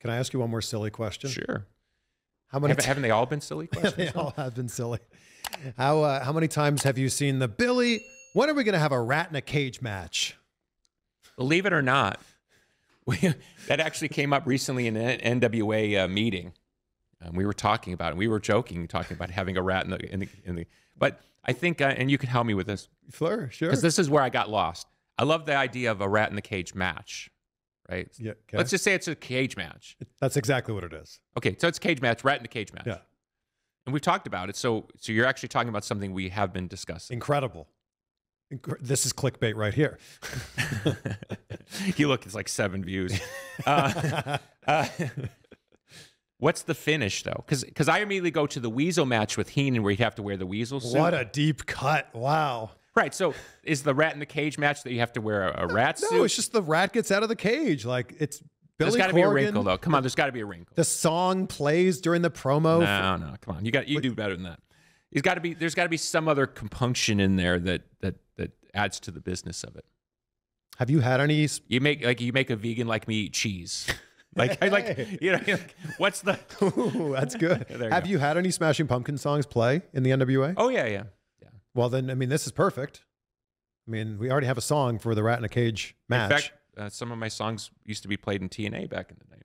Can I ask you one more silly question? Sure. How many? Haven't, haven't they all been silly questions? they all have been silly. How uh, how many times have you seen the Billy? When are we going to have a rat in a cage match? Believe it or not, we, that actually came up recently in an NWA uh, meeting. Um, we were talking about it. We were joking, talking about having a rat in the in the. In the but I think, uh, and you can help me with this. Sure, sure. Because this is where I got lost. I love the idea of a rat in the cage match right? Yeah. Okay. Let's just say it's a cage match. That's exactly what it is. Okay, so it's cage match, rat in a cage match. Yeah. And we've talked about it. So so you're actually talking about something we have been discussing. Incredible. this is clickbait right here. you look, it's like seven views. Uh, uh, What's the finish though? Because because I immediately go to the weasel match with Heenan where you have to wear the weasel suit. What a deep cut! Wow. Right. So is the rat in the cage match that you have to wear a, a rat no, suit? No, it's just the rat gets out of the cage. Like it's Billy there's got to be a wrinkle though. Come on, there's got to be a wrinkle. The song plays during the promo. No, for, no, come on. You got you do better than that. There's got to be there's got to be some other compunction in there that that that adds to the business of it. Have you had any? You make like you make a vegan like me eat cheese. Like hey. I like you know like, what's the? Ooh, that's good. have go. you had any Smashing Pumpkin songs play in the NWA? Oh yeah, yeah. Well, then, I mean, this is perfect. I mean, we already have a song for the Rat in a Cage match. In fact, uh, some of my songs used to be played in TNA back in the day.